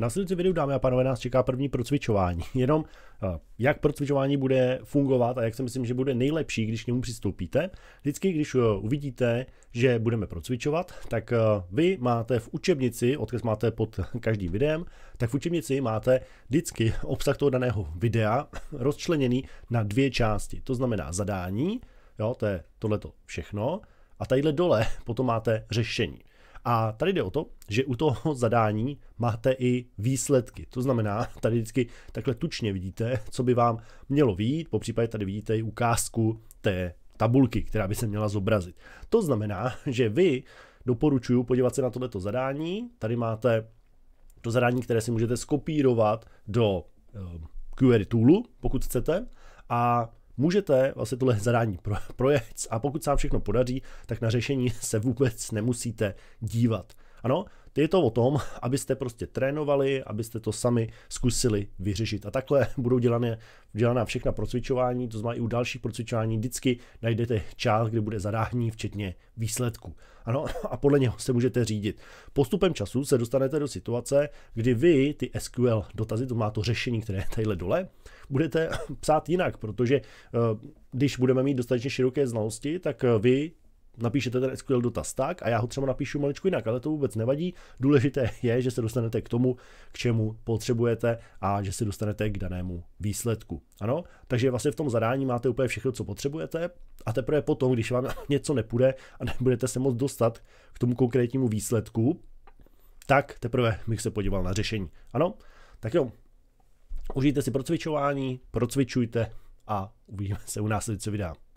Na následující videu, dámy a pánové, nás čeká první procvičování. Jenom eh, jak procvičování bude fungovat a jak si myslím, že bude nejlepší, když k němu přistoupíte. Vždycky, když eh, uvidíte, že budeme procvičovat, tak eh, vy máte v učebnici, odkaz máte pod každým videem, tak v učebnici máte vždycky obsah toho daného videa rozčleněný na dvě části. To znamená zadání, jo, to je tohleto všechno, a tadyhle dole potom máte řešení. A tady jde o to, že u toho zadání máte i výsledky. To znamená, tady vždycky takhle tučně vidíte, co by vám mělo výjít, po případě tady vidíte i ukázku té tabulky, která by se měla zobrazit. To znamená, že vy doporučuju podívat se na tohleto zadání. Tady máte to zadání, které si můžete skopírovat do eh, query toolu, pokud chcete, a můžete vlastně tohle zadání projet a pokud se vám všechno podaří, tak na řešení se vůbec nemusíte dívat. Ano, je to o tom, abyste prostě trénovali, abyste to sami zkusili vyřešit. A takhle budou dělané, dělaná všechna procvičování, to znamená i u dalších procvičování vždycky najdete čas, kde bude zadání, včetně výsledku. Ano, a podle něho se můžete řídit. Postupem času se dostanete do situace, kdy vy ty SQL dotazy, to má to řešení, které je tadyhle dole, budete psát jinak, protože eh, když budeme mít dostatečně široké znalosti, tak eh, vy napíšete ten SQL dotaz tak a já ho třeba napíšu maličku jinak, ale to vůbec nevadí. Důležité je, že se dostanete k tomu, k čemu potřebujete a že se dostanete k danému výsledku. Ano, takže vlastně v tom zadání máte úplně všechno, co potřebujete a teprve potom, když vám něco nepůjde a nebudete se moc dostat k tomu konkrétnímu výsledku, tak teprve bych se podíval na řešení. Ano, tak jo, užijte si procvičování, procvičujte a uvidíme se u následujícího videa.